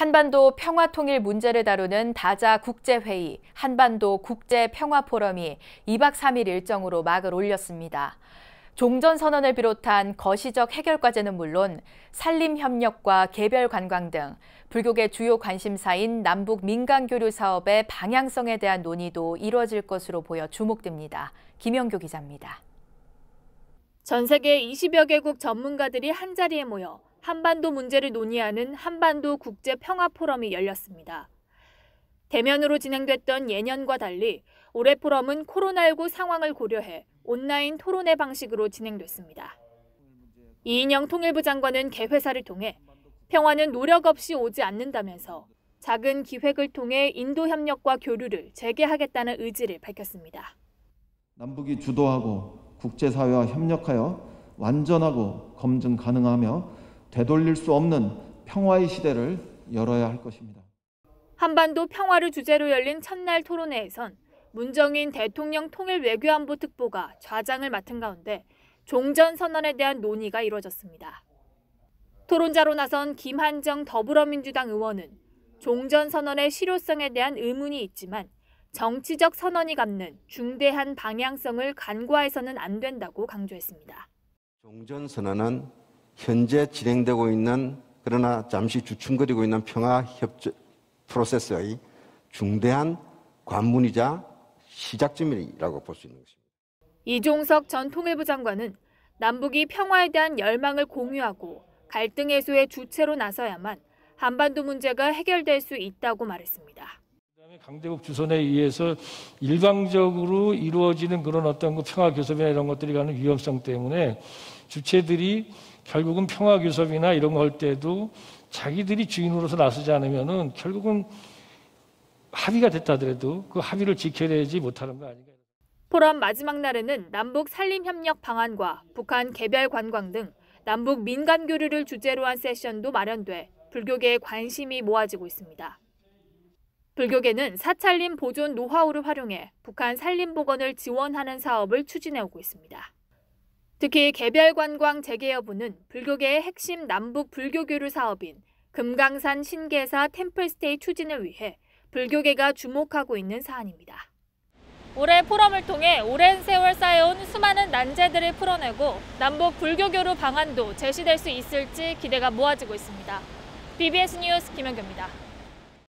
한반도 평화통일 문제를 다루는 다자 국제회의, 한반도 국제평화포럼이 2박 3일 일정으로 막을 올렸습니다. 종전선언을 비롯한 거시적 해결과제는 물론 산림협력과 개별관광 등 불교계 주요 관심사인 남북 민간교류 사업의 방향성에 대한 논의도 이뤄질 것으로 보여 주목됩니다. 김영교 기자입니다. 전 세계 20여 개국 전문가들이 한자리에 모여 한반도 문제를 논의하는 한반도 국제 평화 포럼이 열렸습니다. 대면으로 진행됐던 예년과 달리 올해 포럼은 코로나19 상황을 고려해 온라인 토론회 방식으로 진행됐습니다. 이인영 통일부 장관은 개회사를 통해 평화는 노력 없이 오지 않는다면서 작은 기획을 통해 인도 협력과 교류를 재개하겠다는 의지를 밝혔습니다. 남북이 주도하고 국제사회와 협력하여 완전하고 검증 가능하며 되돌릴 수 없는 평화의 시대를 열어야 할 것입니다. 한반도 평화를 주제로 열린 첫날 토론회에선 문정인 대통령 통일 외교안보 특보가 좌장을 맡은 가운데 종전 선언에 대한 논의가 이뤄졌습니다. 토론자로 나선 김한정 더불어민주당 의원은 종전 선언의 실효성에 대한 의문이 있지만 정치적 선언이 갖는 중대한 방향성을 간과해서는 안 된다고 강조했습니다. 종전 선언은 현재 진행되고 있는 그러나 잠시 주춤거리고 있는 평화 협조 프로세스의 중대한 관문이자 시작점이라고 볼 수 있는 것입니다. 이종석 전 통일부 장관은 남북이 평화에 대한 열망을 공유하고 갈등 해소의 주체로 나서야만 한반도 문제가 해결될 수 있다고 말했습니다. 강대국 주선에 의해서 일방적으로 이루어지는 그런 어떤 그 평화 교섭이나 이런 것들이 가는 위험성 때문에 주체들이 결국은 평화 교섭이나 이런 거 할 때도 자기들이 주인으로서 나서지 않으면은 결국은 합의가 됐다더라도 하그 합의를 지켜내지 못하는 거 아닌가. 포럼 마지막 날에는 남북 산림협력 방안과 북한 개별 관광 등 남북 민간 교류를 주제로 한 세션도 마련돼 불교계의 관심이 모아지고 있습니다. 불교계는 사찰림 보존 노하우를 활용해 북한 산림 복원을 지원하는 사업을 추진해오고 있습니다. 특히 개별 관광 재개 여부는 불교계의 핵심 남북 불교교류 사업인 금강산 신계사 템플스테이 추진을 위해 불교계가 주목하고 있는 사안입니다. 올해 포럼을 통해 오랜 세월 쌓여온 수많은 난제들을 풀어내고 남북 불교교류 방안도 제시될 수 있을지 기대가 모아지고 있습니다. BBS 뉴스 김현규입니다.